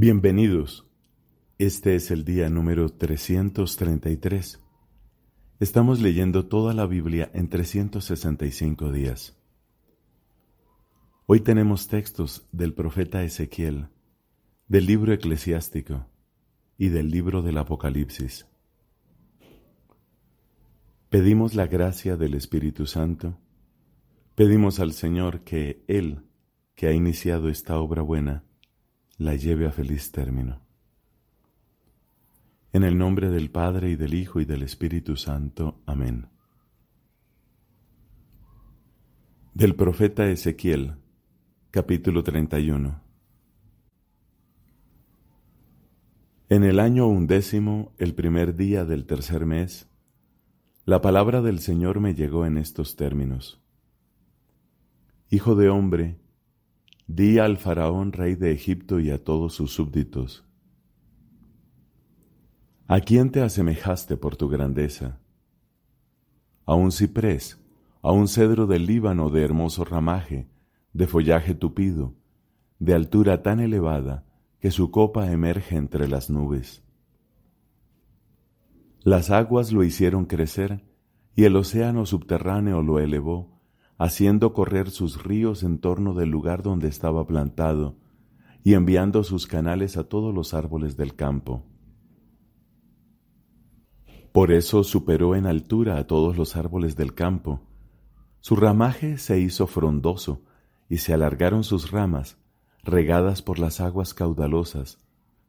Bienvenidos. Este es el día número 333. Estamos leyendo toda la Biblia en 365 días. Hoy tenemos textos del profeta Ezequiel, del libro eclesiástico y del libro del Apocalipsis. Pedimos la gracia del Espíritu Santo, pedimos al Señor que Él, que ha iniciado esta obra buena, la lleve a feliz término. En el nombre del Padre y del Hijo y del Espíritu Santo. Amén. Del profeta Ezequiel, capítulo 31. En el año undécimo, el primer día del tercer mes, la palabra del Señor me llegó en estos términos. Hijo de hombre, Di al faraón rey de Egipto y a todos sus súbditos, ¿A quién te asemejaste por tu grandeza? A un ciprés, a un cedro del Líbano de hermoso ramaje, de follaje tupido, de altura tan elevada que su copa emerge entre las nubes. Las aguas lo hicieron crecer y el océano subterráneo lo elevó haciendo correr sus ríos en torno del lugar donde estaba plantado, y enviando sus canales a todos los árboles del campo. Por eso superó en altura a todos los árboles del campo. Su ramaje se hizo frondoso, y se alargaron sus ramas, regadas por las aguas caudalosas,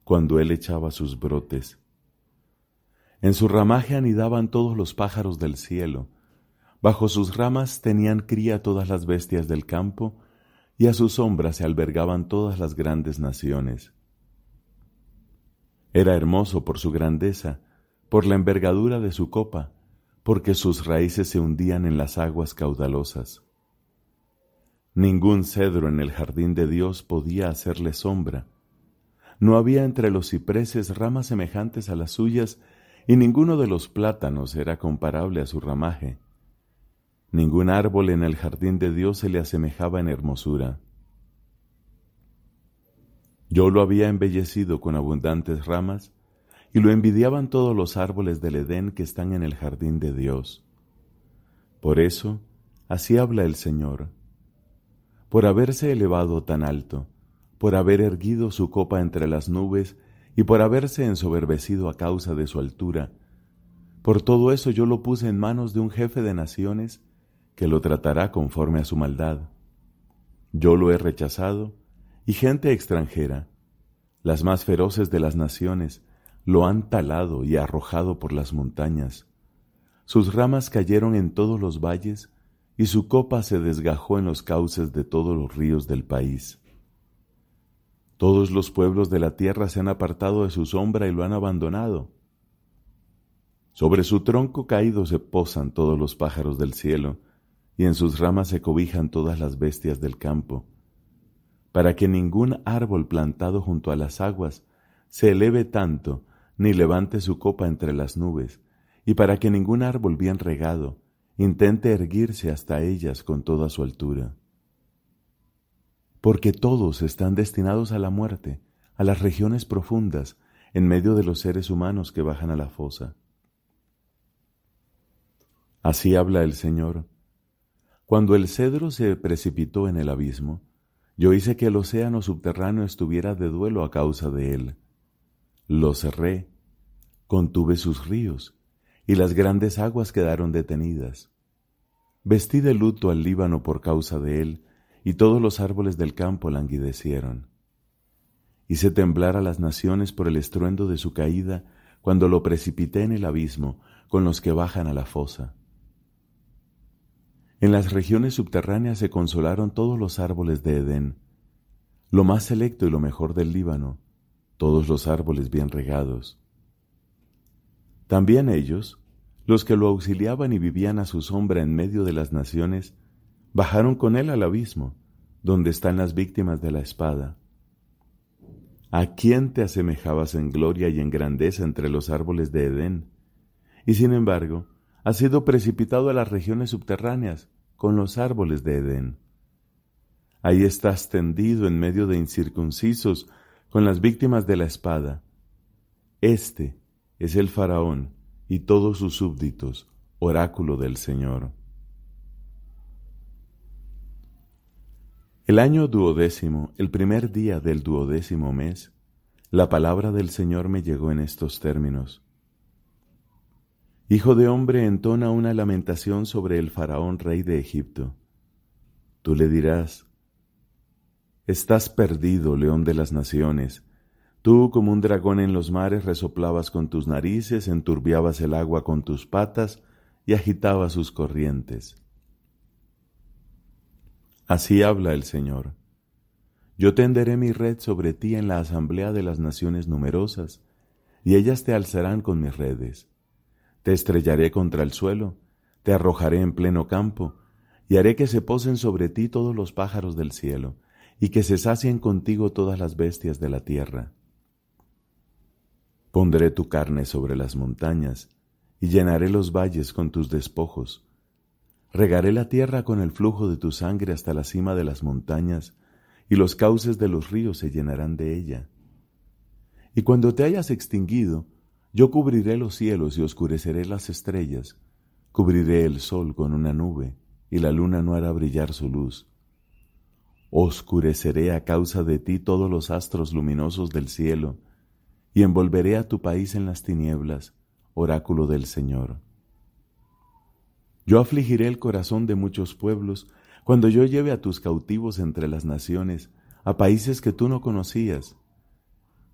cuando él echaba sus brotes. En su ramaje anidaban todos los pájaros del cielo, Bajo sus ramas tenían cría todas las bestias del campo, y a su sombra se albergaban todas las grandes naciones. Era hermoso por su grandeza, por la envergadura de su copa, porque sus raíces se hundían en las aguas caudalosas. Ningún cedro en el jardín de Dios podía hacerle sombra. No había entre los cipreses ramas semejantes a las suyas, y ninguno de los plátanos era comparable a su ramaje Ningún árbol en el jardín de Dios se le asemejaba en hermosura. Yo lo había embellecido con abundantes ramas, y lo envidiaban todos los árboles del Edén que están en el jardín de Dios. Por eso, así habla el Señor. Por haberse elevado tan alto, por haber erguido su copa entre las nubes, y por haberse ensoberbecido a causa de su altura, por todo eso yo lo puse en manos de un jefe de naciones, que lo tratará conforme a su maldad. Yo lo he rechazado, y gente extranjera, las más feroces de las naciones, lo han talado y arrojado por las montañas. Sus ramas cayeron en todos los valles, y su copa se desgajó en los cauces de todos los ríos del país. Todos los pueblos de la tierra se han apartado de su sombra y lo han abandonado. Sobre su tronco caído se posan todos los pájaros del cielo, y en sus ramas se cobijan todas las bestias del campo, para que ningún árbol plantado junto a las aguas se eleve tanto, ni levante su copa entre las nubes, y para que ningún árbol bien regado intente erguirse hasta ellas con toda su altura. Porque todos están destinados a la muerte, a las regiones profundas, en medio de los seres humanos que bajan a la fosa. Así habla el Señor, cuando el cedro se precipitó en el abismo, yo hice que el océano subterráneo estuviera de duelo a causa de él. Lo cerré, contuve sus ríos, y las grandes aguas quedaron detenidas. Vestí de luto al Líbano por causa de él, y todos los árboles del campo languidecieron. Hice temblar a las naciones por el estruendo de su caída cuando lo precipité en el abismo con los que bajan a la fosa. En las regiones subterráneas se consolaron todos los árboles de Edén, lo más selecto y lo mejor del Líbano, todos los árboles bien regados. También ellos, los que lo auxiliaban y vivían a su sombra en medio de las naciones, bajaron con él al abismo, donde están las víctimas de la espada. ¿A quién te asemejabas en gloria y en grandeza entre los árboles de Edén? Y sin embargo, ha sido precipitado a las regiones subterráneas con los árboles de Edén. Ahí estás tendido en medio de incircuncisos con las víctimas de la espada. Este es el faraón y todos sus súbditos, oráculo del Señor. El año duodécimo, el primer día del duodécimo mes, la palabra del Señor me llegó en estos términos. Hijo de hombre, entona una lamentación sobre el faraón rey de Egipto. Tú le dirás, Estás perdido, león de las naciones. Tú, como un dragón en los mares, resoplabas con tus narices, enturbiabas el agua con tus patas y agitabas sus corrientes. Así habla el Señor. Yo tenderé mi red sobre ti en la asamblea de las naciones numerosas, y ellas te alzarán con mis redes. Te estrellaré contra el suelo, te arrojaré en pleno campo, y haré que se posen sobre ti todos los pájaros del cielo, y que se sacien contigo todas las bestias de la tierra. Pondré tu carne sobre las montañas, y llenaré los valles con tus despojos. Regaré la tierra con el flujo de tu sangre hasta la cima de las montañas, y los cauces de los ríos se llenarán de ella. Y cuando te hayas extinguido, yo cubriré los cielos y oscureceré las estrellas, cubriré el sol con una nube, y la luna no hará brillar su luz. Oscureceré a causa de ti todos los astros luminosos del cielo, y envolveré a tu país en las tinieblas, oráculo del Señor. Yo afligiré el corazón de muchos pueblos, cuando yo lleve a tus cautivos entre las naciones, a países que tú no conocías,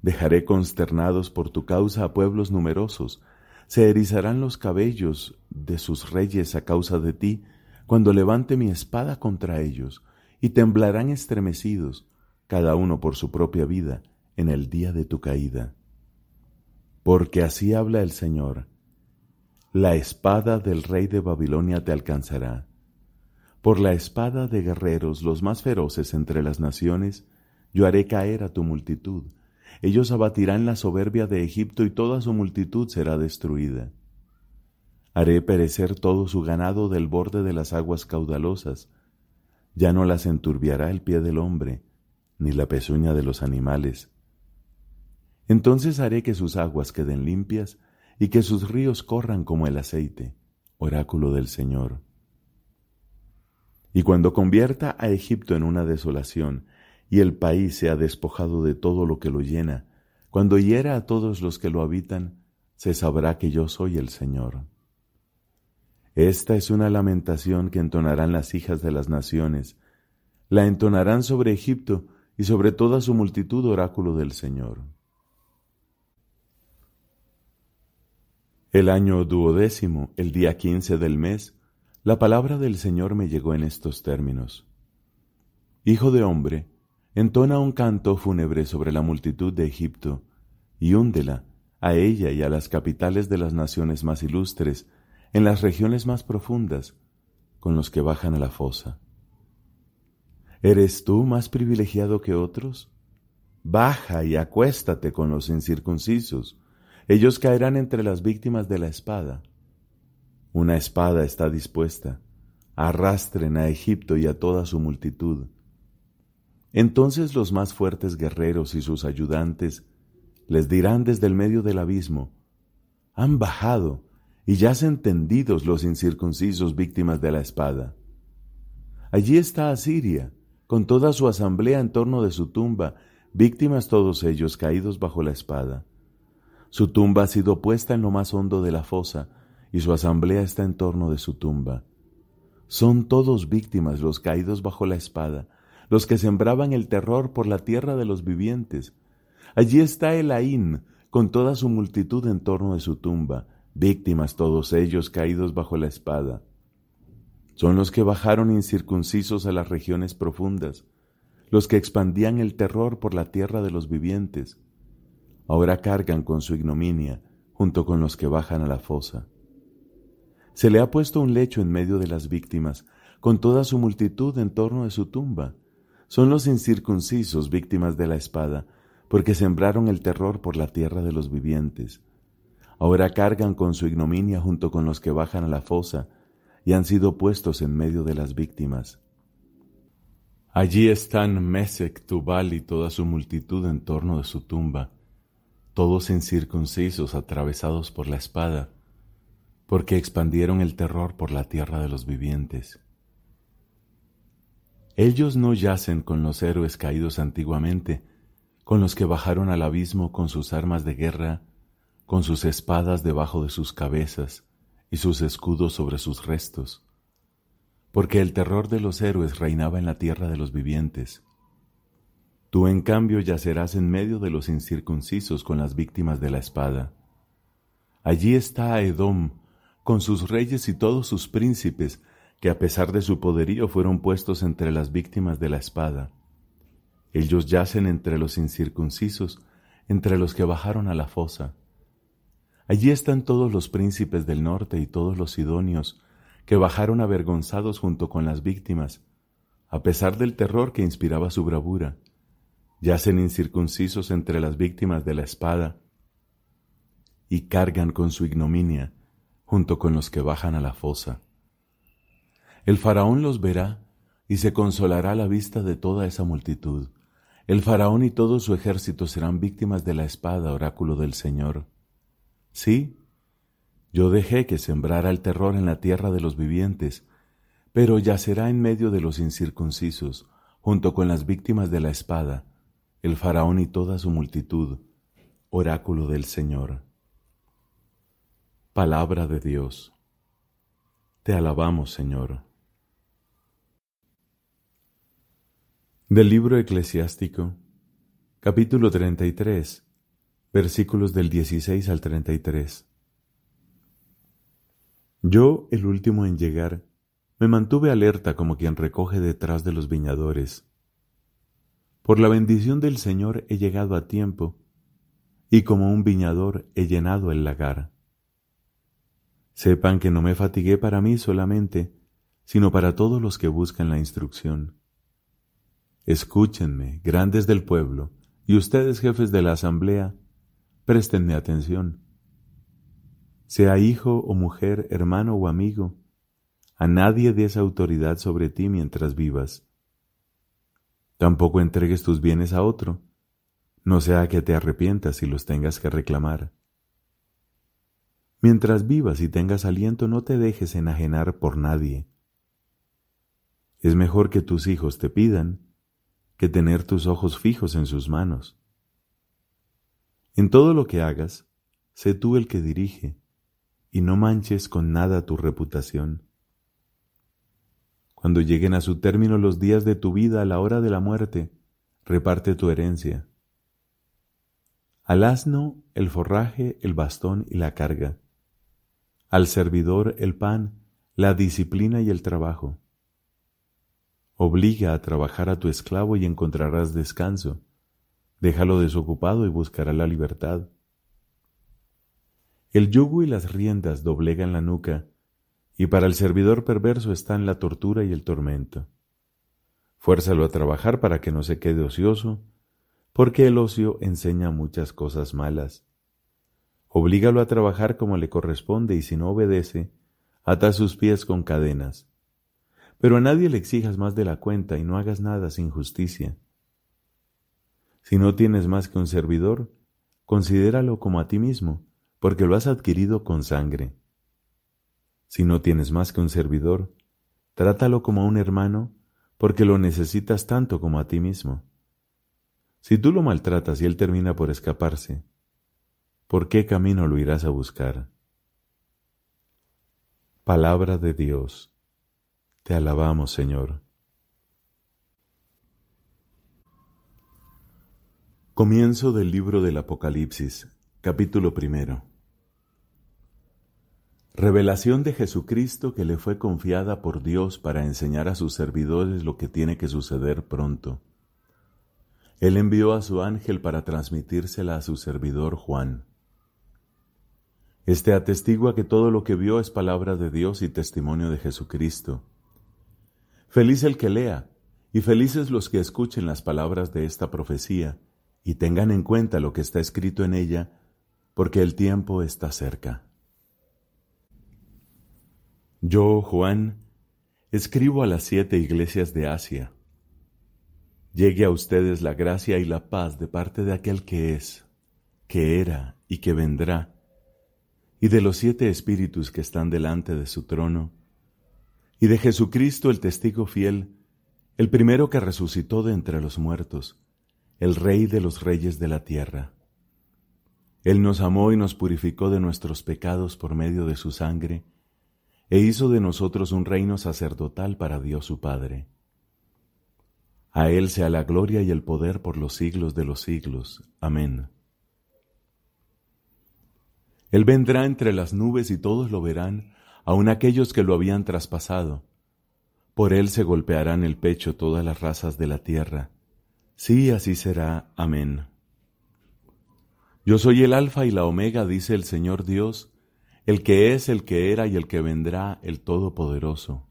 Dejaré consternados por tu causa a pueblos numerosos, se erizarán los cabellos de sus reyes a causa de ti, cuando levante mi espada contra ellos, y temblarán estremecidos, cada uno por su propia vida, en el día de tu caída. Porque así habla el Señor, la espada del rey de Babilonia te alcanzará. Por la espada de guerreros, los más feroces entre las naciones, yo haré caer a tu multitud, ellos abatirán la soberbia de Egipto y toda su multitud será destruida. Haré perecer todo su ganado del borde de las aguas caudalosas. Ya no las enturbiará el pie del hombre, ni la pezuña de los animales. Entonces haré que sus aguas queden limpias y que sus ríos corran como el aceite. Oráculo del Señor. Y cuando convierta a Egipto en una desolación y el país se ha despojado de todo lo que lo llena. Cuando hiera a todos los que lo habitan, se sabrá que yo soy el Señor. Esta es una lamentación que entonarán las hijas de las naciones. La entonarán sobre Egipto y sobre toda su multitud oráculo del Señor. El año duodécimo, el día quince del mes, la palabra del Señor me llegó en estos términos. Hijo de hombre, entona un canto fúnebre sobre la multitud de Egipto, y húndela, a ella y a las capitales de las naciones más ilustres, en las regiones más profundas, con los que bajan a la fosa. ¿Eres tú más privilegiado que otros? Baja y acuéstate con los incircuncisos, ellos caerán entre las víctimas de la espada. Una espada está dispuesta, arrastren a Egipto y a toda su multitud, entonces los más fuertes guerreros y sus ayudantes les dirán desde el medio del abismo, han bajado y yacen tendidos los incircuncisos víctimas de la espada. Allí está Asiria, con toda su asamblea en torno de su tumba, víctimas todos ellos caídos bajo la espada. Su tumba ha sido puesta en lo más hondo de la fosa, y su asamblea está en torno de su tumba. Son todos víctimas los caídos bajo la espada, los que sembraban el terror por la tierra de los vivientes. Allí está Elaín, con toda su multitud en torno de su tumba, víctimas todos ellos caídos bajo la espada. Son los que bajaron incircuncisos a las regiones profundas, los que expandían el terror por la tierra de los vivientes. Ahora cargan con su ignominia, junto con los que bajan a la fosa. Se le ha puesto un lecho en medio de las víctimas, con toda su multitud en torno de su tumba, son los incircuncisos víctimas de la espada, porque sembraron el terror por la tierra de los vivientes. Ahora cargan con su ignominia junto con los que bajan a la fosa y han sido puestos en medio de las víctimas. Allí están Mesec, Tubal y toda su multitud en torno de su tumba, todos incircuncisos atravesados por la espada, porque expandieron el terror por la tierra de los vivientes. Ellos no yacen con los héroes caídos antiguamente, con los que bajaron al abismo con sus armas de guerra, con sus espadas debajo de sus cabezas y sus escudos sobre sus restos, porque el terror de los héroes reinaba en la tierra de los vivientes. Tú en cambio yacerás en medio de los incircuncisos con las víctimas de la espada. Allí está Edom, con sus reyes y todos sus príncipes, que a pesar de su poderío fueron puestos entre las víctimas de la espada. Ellos yacen entre los incircuncisos, entre los que bajaron a la fosa. Allí están todos los príncipes del norte y todos los sidonios que bajaron avergonzados junto con las víctimas, a pesar del terror que inspiraba su bravura. Yacen incircuncisos entre las víctimas de la espada y cargan con su ignominia junto con los que bajan a la fosa. El faraón los verá y se consolará la vista de toda esa multitud. El faraón y todo su ejército serán víctimas de la espada, oráculo del Señor. Sí, yo dejé que sembrara el terror en la tierra de los vivientes, pero yacerá en medio de los incircuncisos, junto con las víctimas de la espada, el faraón y toda su multitud, oráculo del Señor. Palabra de Dios. Te alabamos, Señor. Del libro eclesiástico, capítulo 33, versículos del 16 al 33. Yo, el último en llegar, me mantuve alerta como quien recoge detrás de los viñadores. Por la bendición del Señor he llegado a tiempo, y como un viñador he llenado el lagar. Sepan que no me fatigué para mí solamente, sino para todos los que buscan la instrucción Escúchenme, grandes del pueblo, y ustedes, jefes de la asamblea, préstenme atención. Sea hijo o mujer, hermano o amigo, a nadie des autoridad sobre ti mientras vivas. Tampoco entregues tus bienes a otro, no sea que te arrepientas y los tengas que reclamar. Mientras vivas y tengas aliento, no te dejes enajenar por nadie. Es mejor que tus hijos te pidan que tener tus ojos fijos en sus manos. En todo lo que hagas, sé tú el que dirige, y no manches con nada tu reputación. Cuando lleguen a su término los días de tu vida a la hora de la muerte, reparte tu herencia. Al asno el forraje, el bastón y la carga, al servidor el pan, la disciplina y el trabajo Obliga a trabajar a tu esclavo y encontrarás descanso. Déjalo desocupado y buscará la libertad. El yugo y las riendas doblegan la nuca, y para el servidor perverso están la tortura y el tormento. Fuérzalo a trabajar para que no se quede ocioso, porque el ocio enseña muchas cosas malas. Oblígalo a trabajar como le corresponde y si no obedece, ata sus pies con cadenas. Pero a nadie le exijas más de la cuenta y no hagas nada sin justicia. Si no tienes más que un servidor, considéralo como a ti mismo, porque lo has adquirido con sangre. Si no tienes más que un servidor, trátalo como a un hermano, porque lo necesitas tanto como a ti mismo. Si tú lo maltratas y él termina por escaparse, ¿por qué camino lo irás a buscar? Palabra de Dios. Te alabamos, Señor. Comienzo del libro del Apocalipsis, capítulo primero. Revelación de Jesucristo que le fue confiada por Dios para enseñar a sus servidores lo que tiene que suceder pronto. Él envió a su ángel para transmitírsela a su servidor Juan. Este atestigua que todo lo que vio es palabra de Dios y testimonio de Jesucristo. Feliz el que lea, y felices los que escuchen las palabras de esta profecía, y tengan en cuenta lo que está escrito en ella, porque el tiempo está cerca. Yo, Juan, escribo a las siete iglesias de Asia. Llegue a ustedes la gracia y la paz de parte de aquel que es, que era y que vendrá, y de los siete espíritus que están delante de su trono, y de Jesucristo el testigo fiel, el primero que resucitó de entre los muertos, el Rey de los reyes de la tierra. Él nos amó y nos purificó de nuestros pecados por medio de su sangre, e hizo de nosotros un reino sacerdotal para Dios su Padre. A Él sea la gloria y el poder por los siglos de los siglos. Amén. Él vendrá entre las nubes y todos lo verán, aun aquellos que lo habían traspasado. Por él se golpearán el pecho todas las razas de la tierra. Sí, así será. Amén. Yo soy el Alfa y la Omega, dice el Señor Dios, el que es, el que era y el que vendrá, el Todopoderoso.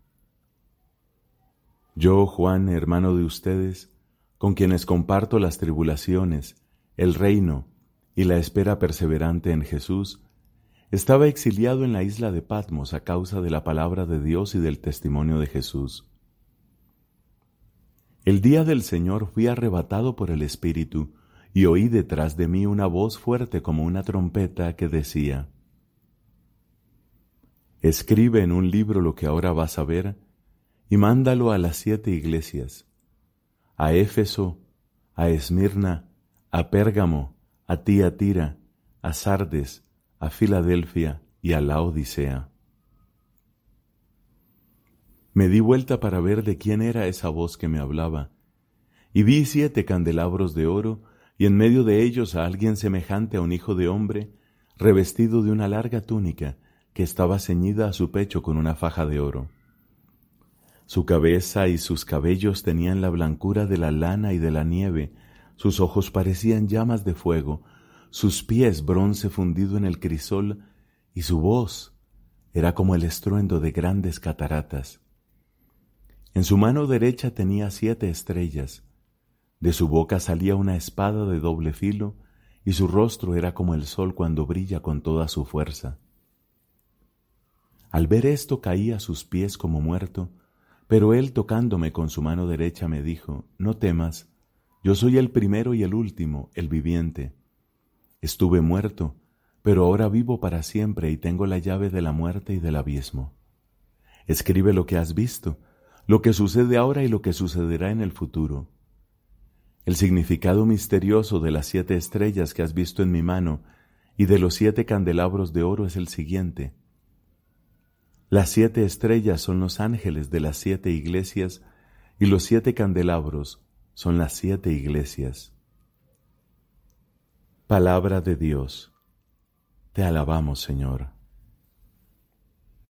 Yo, Juan, hermano de ustedes, con quienes comparto las tribulaciones, el reino y la espera perseverante en Jesús, estaba exiliado en la isla de Patmos a causa de la palabra de Dios y del testimonio de Jesús. El día del Señor fui arrebatado por el Espíritu, y oí detrás de mí una voz fuerte como una trompeta que decía, Escribe en un libro lo que ahora vas a ver, y mándalo a las siete iglesias, a Éfeso, a Esmirna, a Pérgamo, a Tiatira, a Sardes, a Filadelfia y a la Odisea. Me di vuelta para ver de quién era esa voz que me hablaba, y vi siete candelabros de oro, y en medio de ellos a alguien semejante a un hijo de hombre, revestido de una larga túnica que estaba ceñida a su pecho con una faja de oro. Su cabeza y sus cabellos tenían la blancura de la lana y de la nieve, sus ojos parecían llamas de fuego, sus pies bronce fundido en el crisol, y su voz era como el estruendo de grandes cataratas. En su mano derecha tenía siete estrellas, de su boca salía una espada de doble filo, y su rostro era como el sol cuando brilla con toda su fuerza. Al ver esto caí a sus pies como muerto, pero él tocándome con su mano derecha me dijo, No temas, yo soy el primero y el último, el viviente. Estuve muerto, pero ahora vivo para siempre y tengo la llave de la muerte y del abismo. Escribe lo que has visto, lo que sucede ahora y lo que sucederá en el futuro. El significado misterioso de las siete estrellas que has visto en mi mano y de los siete candelabros de oro es el siguiente. Las siete estrellas son los ángeles de las siete iglesias y los siete candelabros son las siete iglesias. Palabra de Dios. Te alabamos, Señor.